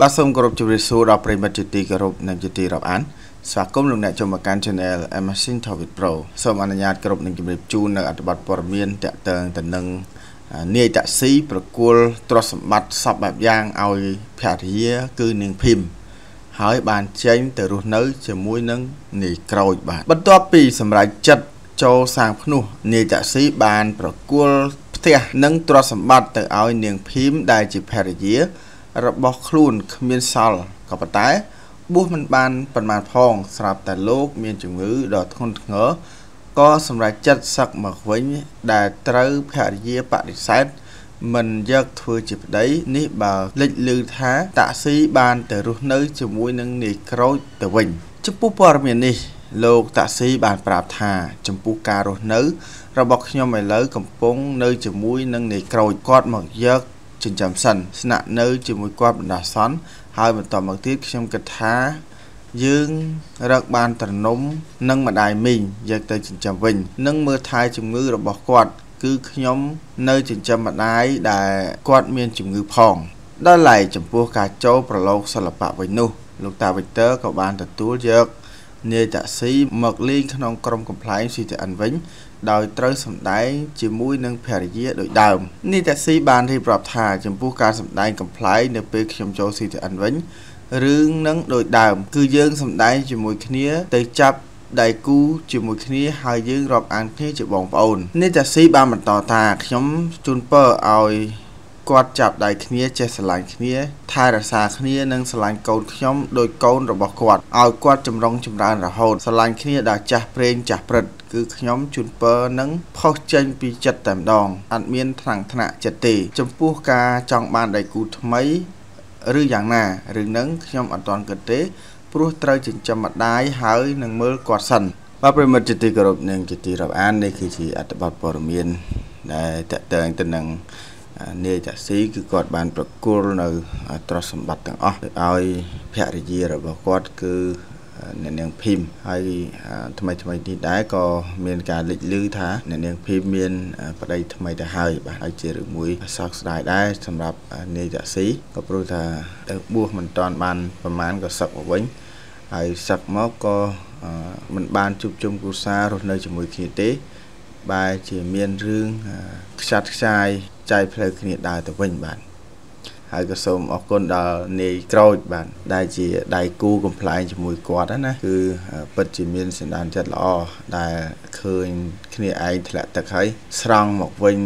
បាទសូមគោរពជម្រាបសួរដល់ប្រិមិត្តជាទីគោរពនិងជាទីរាប់អានស្វាគមន៍លោកអ្នកចូលមកកាន់ Channel Machine Topic Pro សូមអនុញ្ញាតគោរពនិងជម្រាបជូននៅអត្ថបទព័ត៌មានតាក់ទងទៅនឹង នាយតាក់ស៊ីប្រគល់ទ្រព្យសម្បត្តិសពបែបយ៉ាងឲ្យភរិយាគឺនាងភីមហើយបានចេញទៅរស់នៅ ជាមួយនឹងនាយក្រូចបាទបន្ទាប់ពីសម្រាប់ចិត្តចូលសាងភ្នោះនាយតាក់ស៊ីបានប្រគល់ផ្ទះនិងទ្រព្យសម្បត្តិទៅឲ្យ នាងភីមដែលជាភរិយារបស់ខ្លួនគ្មានសល់ក៏ប៉ុន្តែបួសមិនបានប៉ុន្មានផងស្រាប់តែលោក មានជំងឺដ៏ធ្ងន់ធ្ងរក៏សម្រេចចិត្តសឹកមកវិញ ដែលត្រូវភរិយាបដិសេធមិនយកធ្វើជាប្តីនេះបើលេចឮថា តាក់ស៊ីបានទៅរស់នៅជាមួយនឹងនាយក្រូចទៅវិញចំពោះព័ត៌មាននេះលោកតាក់ស៊ីបាន ប្រាប់ថាចំពោះការរស់នៅ របស់ខ្ញុំឥឡូវកំពុងនៅជាមួយនឹងនាយក្រូចគាត់មកយកចិញ្ចឹមសិនស្នាក់នៅជាមួយគាត់បណ្ដោះអាសន្នហើយបន្តមកទៀតខ្ញុំគិតថាយើងរកបានត្រនំនិងម្ដាយមីងយកទៅចិញ្ចឹមវិញ និងមើលថែជំងឺរបស់គាត់ គឺខ្ញុំ នៅចិញ្ចឹមម្ដាយដែលគាត់ មានជំងឺផងដល់ឡែកចំពោះការចូលប្រឡូកសិល្បៈវិញនោះ លោកតាវិកទ័រក៏បានទទួលយកនាយតាក់ស៊ីមកលេងក្នុងក្រុមកំ pl ែង CTN វិញដោយត្រូវសម្ដែងជាមួយនឹងភរិយាដូចដើមនីតាស៊ីបានរៀបរាប់ថា ចំពោះការសម្ដែងកំ pl ែងនៅពេលខ្ញុំចូល CTN វិញរឿងនឹងដូចដើមគឺយើងសម្ដែងជាមួយគ្នាទៅចាប់ដៃគូជាមួយ គ្នាហើយយើងរាប់អានគ្នាជាបងប្អូននេះតាស៊ីបានបន្តថាខ្ញុំជូនពរឲ្យគាត់ចាប់ដៃគ្នាចេះស្រឡាញ់គ្នាថែរក្សាគ្នានិងស្រឡាញ់កូនខ្ញុំដោយកូនរបស់គាត់ឲ្យគាត់ចម្រុងចម្រើនរហូតស្រឡាញ់គ្នាដល់ចាស់ប្រេងចាស់ព្រឹត្តគឺខ្ញុំជូនពើនឹងផុសចេញ ពីចិត្តតែម្ដងអត់មានថ្នាំងថ្នាក់ចិត្តទេ ចំពោះការចង់បានដៃគូថ្មីឬយ៉ាងណារឿងនឹងខ្ញុំអត់ទាន់គិតទេព្រោះត្រូវចិញ្ចឹមម្ដាយហើយនឹងមើលគាត់សិនបាទប្រិមិត្តជាទីគោរពនិងជាទីរាប់អាន នេះគឺជាអត្ថបទព័ត៌មានដែលតកតងទៅនឹងនាយតាស៊ីគឺគាត់បានប្រគល់នៅទ្រព្យសម្បត្តិទាំងអស់ទៅឲ្យភរិយារបស់គាត់គឺអ្នកនាងភីមហើយថ្មីថ្មីនេះដែរក៏មានការលេចឮថាអ្នកនាងភីមមានប្តីថ្មីទៅហើយបាទហើយជារឿងមួយសោកស្ដាយដែរសម្រាប់នាយតាស៊ីក៏ព្រោះថាទៅបួសមិនតាន់បានប្រមាណក៏សឹកមកវិញហើយសឹកមកក៏មិនបានជួបជុំគ្រួសាររស់នៅជាមួយគ្នាទេបែរជាមានរឿងខ្ចាត់ខ្ចាយចែកផ្លូវគ្នាដើរទៅវិញបាទហើយក៏សូមអរគុណដល់នាយក្រូចបាទដែលជាដៃគូកំ pl ែងជាមួយគាត់ណាគឺពិតជាមានសន្តានចិត្តល្អដែលឃើញគ្នាឯងធ្លាក់ទឹកហើយស្រង់មកវិញ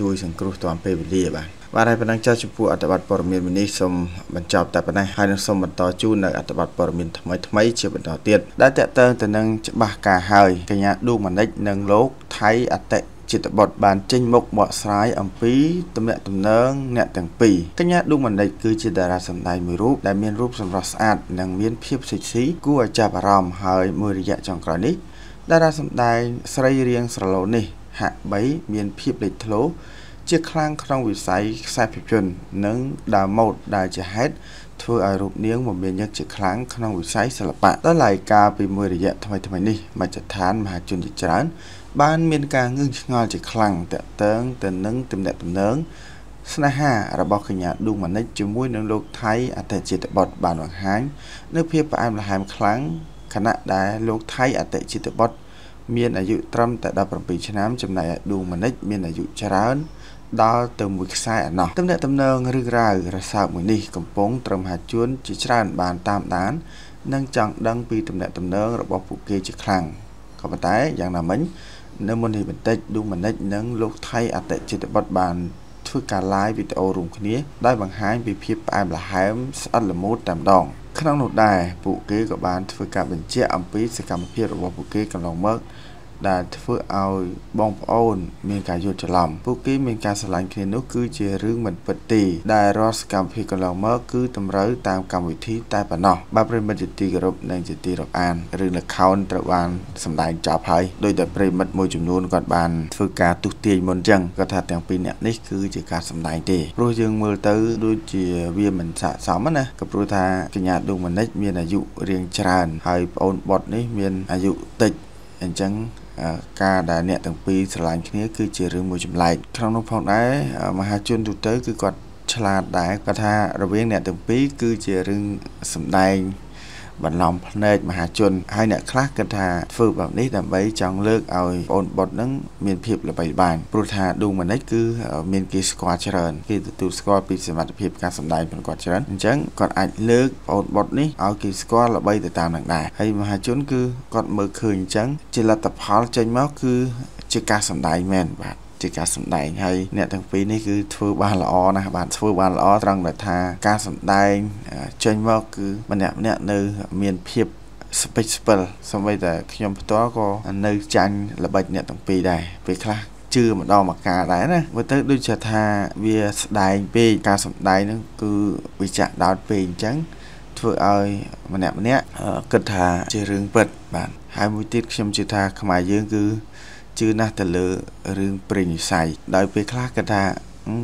ជួយសង្គ្រោះតាមពេលវេលា បាទបាទហើយប៉ុណ្ណឹងចុះចំពោះអត្ថបទព័ត៌មាននេះសូមបញ្ចប់តែប៉ុណ្ណេះហើយនឹងសូមបន្តជូននៅអត្ថបទព័ត៌មានថ្មីថ្មីជាបន្តទៀតដែលតកតើទៅនឹងច្បាស់ការហើយកញ្ញាឌូម៉ានិចនិងលោកថៃអតិចិត្តបុត្របានចេញមុខបកស្រាយអំពីទំនាក់ទំនងអ្នកទាំងពីរកញ្ញាឌូម៉ានិចគឺជាតារាសម្ដែងមួយរូបដែលមានរូបសម្រស់ស្អាត និង មានភាពសិចស៊ីគួរឲ្យចាប់អារម្មណ៍ហើយមួយរយៈចុងក្រោយនេះតារាសម្ដែងស្រីរៀងស្រឡូននេះ ហាក់បីមានភាពលេចធ្លោជាខ្លាំងក្នុងវិស័យខ្សែភាពយន្តនិងដើរម៉ូដដែលជាហេតុធ្វើឲ្យរូបនាងមមាញឹកជាខ្លាំងក្នុងវិស័យសិល្បៈដល់ឡាយការពីមួយរយៈថ្មីថ្មីនេះមជ្ឈដ្ឋានមហាជនជាច្រើនបានមានការងឿងឆ្ងល់ជាខ្លាំងតាក់ទងទៅនឹងទំនាក់ទំនងស្នេហារបស់កញ្ញាឌូម៉ានិចជាមួយនឹងលោកថៃអតិជាតិបុតបានបង្ហាញនៅភាពផ្អែមល្ហែមខ្លាំងខណៈដែលលោកថៃអតិជាតិបុតមានអាយុត្រឹមតែ17ឆ្នាំចំណែកឌូម៉ានិច មានអាយុច្រើនដល់ទៅមួយខ្សែអាណោះទំនាក់ទំនងឬរាវរសើបមួយនេះកំពុងត្រឹមហាជួនជាច្រើនបានតាមដាននិងចង់ដឹងពីទំនាក់ទំនងរបស់ពួកគេជាខ្លាំងក៏ប៉ុន្តែយ៉ាងណាមិញនៅមុននេះបន្តិចឌូម៉ានិចនិងលោកថៃអតិចិត្តបុតបានធ្វើការ live វីដេអូរួមគ្នាដោយបង្ហាញពីភាពផ្អែមល្ហែមស្អិតល្មួតតែម្ដងក្នុងនោះដែរពួកគេក៏បានធ្វើការបញ្ជាក់អំពីសកម្មភាពរបស់ពួកគេកន្លងមកដែលធ្វើឲ្យបងប្អូន មានការយល់ច្រឡំពួកគេមានការស្រឡាញ់គ្នានោះគឺជារឿងមិនពិតទេដែលរាល់សកម្មភាពកន្លងមកគឺតម្រូវតាមកម្មវិធីតែប៉ុណ្ណោះបាទប្រិមិត្តជាទីគោរពនិងជាទីរាប់អានរឿងលខោនត្រូវបានសម្ដែងចប់ហើយដោយតែប្រិមិត្តមួយចំនួនគាត់បានធ្វើការទុះទាយមុនចឹងគាត់ថាទាំងពីរអ្នកនេះគឺជាការសម្ដែងទេព្រោះយើងមើលទៅដូចជាវាមិនស័ក្តិសមណាក៏ព្រោះថាកញ្ញាដូងមនិច មានអាយុរៀងច្រើន ហើយប្អូនបតនេះមានអាយុតិចអញ្ចឹងការដែលអ្នកទាំងពីរស្រឡាញ់គ្នាគឺជារឿងមួយចម្លែកក្នុងនោះផងដែរមហាជនទូទៅ គឺគាត់ឆ្លាតដែរគាត់ថារវាងអ្នកទាំងពីរគឺជារឿងសម្ដែងបន្លំភ្នែកមហាជនហើយអ្នកខ្លះគិតថាធ្វើបែបនេះដើម្បីចង់លើកឲ្យបងបុតនឹងមានភាពល្បីល្បាញព្រោះថាឌូម៉ានិចគឺមានគេស្គាល់ច្រើនគេទទួលស្គាល់ពីសមត្ថភាពការសម្ដែងរបស់គាត់ច្រើនអញ្ចឹងគាត់អាចលើកបងបុតនេះឲ្យគេស្គាល់ល្បីទៅតាមនឹងដែរហើយមហាជនគឺគាត់មើលឃើញអញ្ចឹង ជាលទ្ធផលចេញមកគឺជាការសម្ដែងមែនបាទជាការសម្ដែងហើយអ្នកទាំងពីរនេះគឺធ្វើបានល្អណាស់បាទធ្វើបានល្អត្រង់ដែលថាការសម្ដែងចេញមកគឺម្នាក់ម្នាក់នៅមានភាពស្ពេចស្ពិលសូម្បីតែខ្ញុំផ្ទាល់ក៏នៅចាញ់ល្បិចអ្នកទាំងពីរដែរពេលខ្លះជឿម្ដងមកការដែរណាមើលទៅដូចជាថាវាស្ដែងពេកការសម្ដែងហ្នឹងគឺវិចារដោតពេកអញ្ចឹងធ្វើឲ្យម្នាក់ម្នាក់គិតថាជារឿងពិត បាទហើយមួយទៀតខ្ញុំជឿថាខ្មែរយើងគឺជឿណាស់ទៅលើរឿងព្រេងនិស័យដោយពេលខ្លះគាត់ថា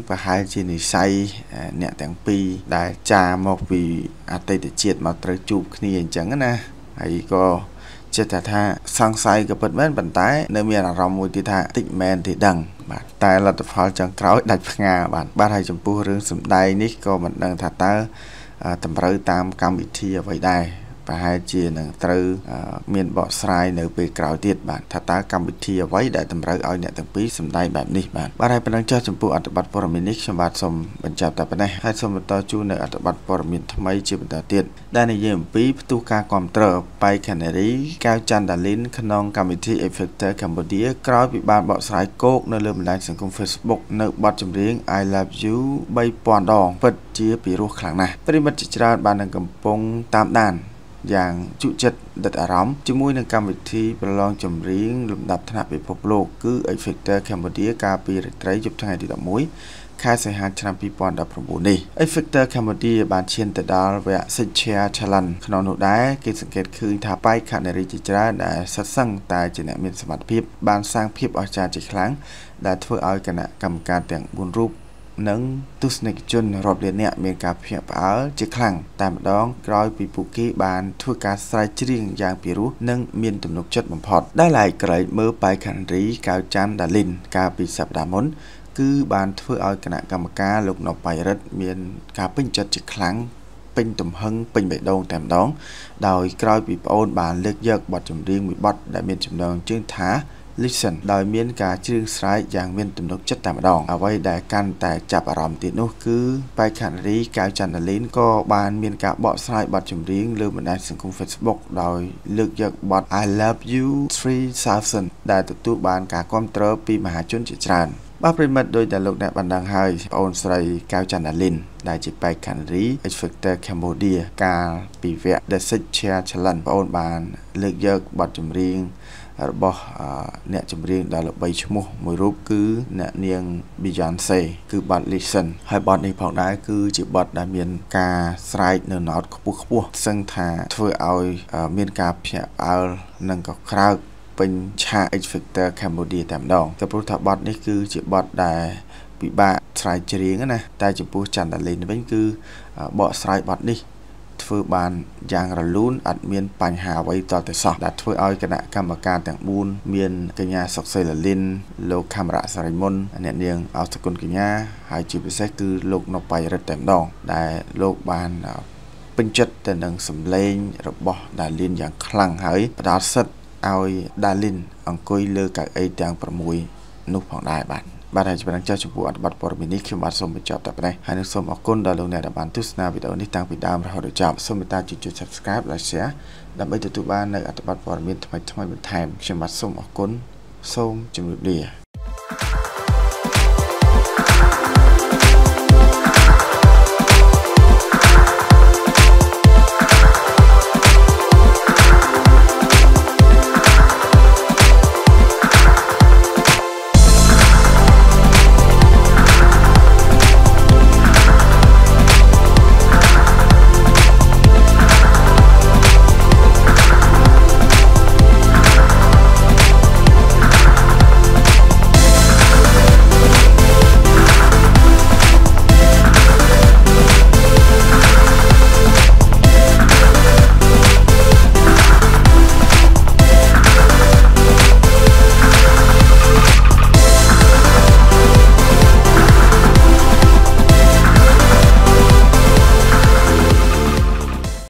ប្រហែលជានិស័យអ្នកទាំងពីរដែលចាមកពីអតីតជាតិមកត្រូវជួបគ្នាអញ្ចឹងណាហើយក៏ចិត្តថាសង្ស័យក៏ពិតមែនប៉ុន្តែ នៅមានអារម្មណ៍មួយទៀតថាតិចមែនទេដឹង បាទតែលទ្ធផលចុងក្រោយដាច់ផ្ងាបាទបាទហើយចំពោះរឿងសម្ដែងនេះក៏មិនដឹងថាតើតម្រូវតាមកម្មវិធីអ្វីដែរប្រហែលជានឹងត្រូវមានបកស្រាយនៅពេលក្រោយទៀតបាទថាតើកម្មវិធីអ្វីដែលតម្រូវឲ្យអ្នកទាំងពីរសម្ដែងបែបនេះបាទបាទហើយប៉ុណ្ណឹងចុះចំពោះអត្ថបទព័ត៌មាននេះខ្ញុំបាទសូមបញ្ចប់តែប៉ុណ្ណេះហើយសូមបន្តជូននៅអត្ថបទព័ត៌មានថ្មីជាបន្តទៀតដែលនិយាយអំពីផ្ទុះការគ្រប់គ្រងបៃខានារីកៅចន្ទដាលីនក្នុងកម្មវិធី Effector Cambodia ក្រោយពីបានបកស្រាយគោកនៅលើបណ្ដាញសង្គម Facebook នៅបទចម្រៀង I Love You 3000ដងពិតជាពិរោះខ្លាំងណាស់ប្រិមិត្តជាច្រើនបាននឹងកំពុងតាមដានយ៉ាងជក់ចិត្តដិតអារម្មណ៍ជាមួយនឹងកម្មវិធីប្រឡងចម្រៀងលំដាប់ថ្នាក់ពិភពលោកគឺ X Factor Cambodia កាលពីរាត្រីយប់ថ្ងៃទី11ខែសីហាឆ្នាំ2019នេះ X Factor Cambodia បានឈានទៅដល់វគ្គ Signature Challenge ក្នុងនោះដែរគេសង្កេតឃើញថាបាយខនារីជាច្រើនដែលសិតសឹងតែជាអ្នកមានសមត្ថភាពបានសាងភាពអស្ចារ្យជាខ្លាំងដែលធ្វើឲ្យគណៈកម្មការទាំង4រូបនិងទស្សនិកជនរាប់លាននាក់មានការភ្ញាក់ផ្អើលជាខ្លាំងតែម្ដងក្រោយពីពួកគេបានធ្វើការស្រាវជ្រាវយ៉ាងពិរោះនិងមានទំនុកចិត្តបំផុតដែលឡែកក្រែកមើលបៃខាន់រីកៅចាន់ដាលីន កាលពីសប្ដាហ៍មុន គឺ បានធ្វើឲ្យគណៈកម្មការលោកណុបបៃរិទ្ធមានការពេញចិត្តជាខ្លាំងពេញទំហឹងពេញបេះដូងតែម្ដង ដោយក្រោយពីប្អូនបាន លើកយកបទចម្រៀងមួយបទដែលមានចំណងជើងថា listen ដោយមានការជ្រៀងស្រែកយ៉ាងមានទំនុកចិត្តតែម្ដងអ្វីដែលកាន់តែចាប់អារម្មណ៍ទៀតនោះគឺបេខានារីកៅចន្ទលីនក៏បានមានការបកស្រាយបទចម្រៀងលើបណ្ដាញសង្គម Facebook ដោយ លើកយកបទ I Love You 3000ដែលទទួលបានការគាំទ្រពីមហាជនជាច្រើនបាទប្រិមិត្តដោយតែលោកអ្នកបានដឹងហើយបងអូនស្រីកៅចន្ទលីនដែលជាបេខានារី X Factor Cambodia កាលពីវគ្គ The Six Chair Challenge បងអូនបានលើកយកបទចម្រៀងរបស់ អ្នកចម្រៀងដែលល្បីឈ្មោះមួយរូបគឺអ្នកនាង Beyonce គឺបទ Listen ហើយបទនេះផងដែរគឺជាបទដែលមានការស្រែកនៅណោតខ្ពស់ខ្ពស់សឹងថាធ្វើឲ្យមានការភ្ញាក់ផ្អើលនិងក៏ក្រើកពេញឆាក X Factor Cambodia តែម្ដងតែព្រោះថាបទនេះគឺជាបទដែលពិបាកស្រាវជ្រាវណាតែចំពោះចន្ទដាលេនវិញ គឺបកស្រាយបទនេះធ្វើបានយ៉ាងរលូនអត់មានបញ្ហាអ្វីតទៅសោះដែលធ្វើឲ្យគណៈកម្មការទាំង4មានកញ្ញាសុកសេលលីនលោកខមរៈសរិមុន អ្នកនាងអស្ថគុណកញ្ញា ហើយជាពិសេសគឺ លោកណុបៃរិទ្ធតែម្ដង ដែលលោកបានពេញចិត្តទៅនឹងសម្លេងរបស់ដាលីនយ៉ាងខ្លាំងហើយផ្ដល់សិទ្ធឲ្យដាលីន អង្គុយលើកៅអីទាំង6នោះផងដែរបាទបាទហើយចំណងចាស់ចំពោះអត្ថបទព័ត៌មាននេះខ្ញុំបាទសូមបញ្ចប់តែប៉ុណ្ណេះហើយនឹងសូមអរគុណដល់លោកអ្នកដែលបានទស្សនាវីដេអូនេះតាំងពីដើមរហូតដល់ចប់សូមមេត្តាជួយចុច Subscribe และ Share ដើម្បីទទួលបាននូវអត្ថបទព័ត៌មានថ្មីៗបន្ថែមខ្ញុំបាទសូមអរគុណសូមជម្រាបលា